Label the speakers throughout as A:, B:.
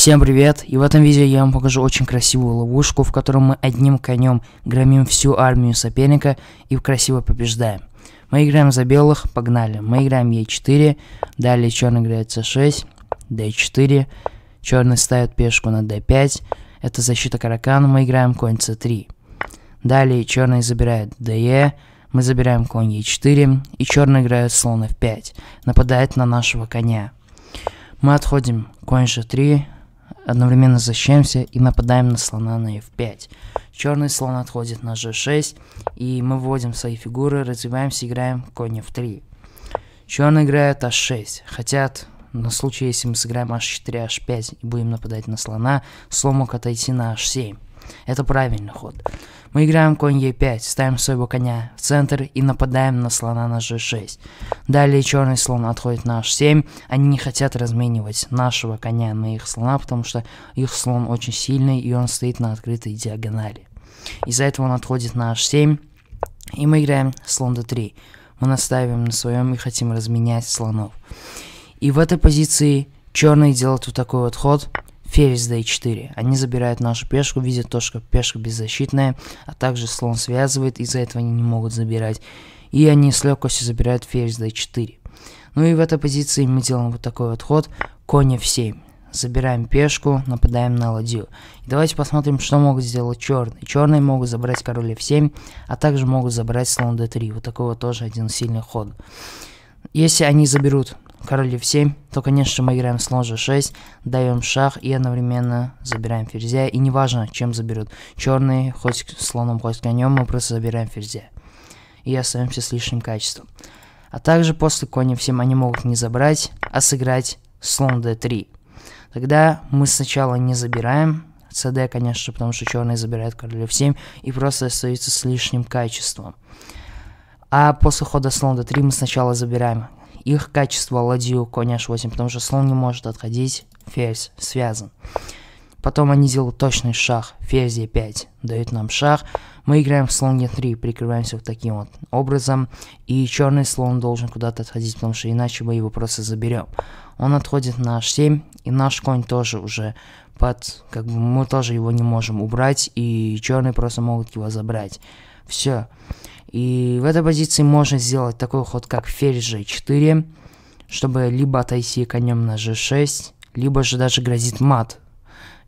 A: Всем привет! И в этом видео я вам покажу очень красивую ловушку, в которой мы одним конем громим всю армию соперника и красиво побеждаем. Мы играем за белых, погнали. Мы играем Е4, далее черный играет С6, Д4, черный ставит пешку на Д5, это защита каракана, мы играем конь С3. Далее черный забирает ДЕ, мы забираем конь Е4, и черный играет слон F5, нападает на нашего коня. Мы отходим конь G3, Одновременно защищаемся и нападаем на слона на f5. Черный слон отходит на g6, и мы вводим свои фигуры, развиваемся, играем конь f3. Черный играет h6, хотят на случай, если мы сыграем h4, h5 и будем нападать на слона, слон мог отойти на h7. Это правильный ход. Мы играем конь Е5, ставим своего коня в центр и нападаем на слона на G6. Далее черный слон отходит на H7. Они не хотят разменивать нашего коня на их слона, потому что их слон очень сильный и он стоит на открытой диагонали. Из-за этого он отходит на H7. И мы играем слон D3. Мы наставим на своем и хотим разменять слонов. И в этой позиции черный делает вот такой вот ход. Ферзь d 4 Они забирают нашу пешку, видят то, что пешка беззащитная, а также слон связывает, из-за этого они не могут забирать. И они с легкостью забирают ферзь d 4 Ну и в этой позиции мы делаем вот такой вот ход, конь f7. Забираем пешку, нападаем на ладью. И давайте посмотрим, что могут сделать черные. Черные могут забрать король f7, а также могут забрать слон d3. Вот такой вот тоже один сильный ход. Если они заберут король f7, то, конечно, мы играем с g 6, даем шах и одновременно забираем ферзя. И неважно, чем заберут. черные хоть слоном, хоть конем, мы просто забираем ферзя. И остаемся с лишним качеством. А также после коня всем они могут не забрать, а сыграть слон d3. Тогда мы сначала не забираем cd, конечно, потому что черные забирают король f7 и просто остаются с лишним качеством. А после хода слон d3 мы сначала забираем их качество ладью конь h8, потому что слон не может отходить, ферзь связан. Потом они делают точный шаг, ферзь e5, дают нам шаг. Мы играем в слон e3, прикрываемся вот таким вот образом. И черный слон должен куда-то отходить, потому что иначе мы его просто заберем. Он отходит на h7, и наш конь тоже уже под... Как бы мы тоже его не можем убрать, и черные просто могут его забрать. Все. И в этой позиции можно сделать такой ход, как ферзь g4, чтобы либо отойти конем на g6, либо же даже грозит мат.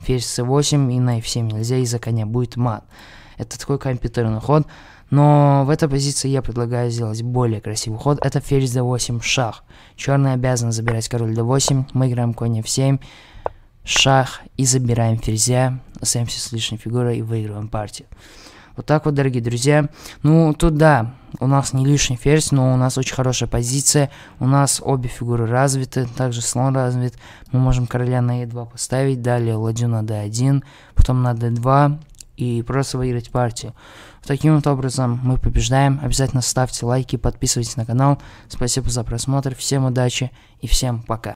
A: Ферзь c8 и на f7 нельзя, из-за коня будет мат. Это такой компьютерный ход. Но в этой позиции я предлагаю сделать более красивый ход. Это ферзь d8 шах. Черный обязан забирать король d8. Мы играем конь f7. Шах и забираем ферзя. Остаемся с лишней фигурой и выигрываем партию. Вот так вот, дорогие друзья. Ну, тут да, у нас не лишний ферзь, но у нас очень хорошая позиция. У нас обе фигуры развиты, также слон развит. Мы можем короля на e2 поставить, далее ладью на d1, потом на d2 и просто выиграть партию. Таким вот образом мы побеждаем. Обязательно ставьте лайки, подписывайтесь на канал. Спасибо за просмотр, всем удачи и всем пока.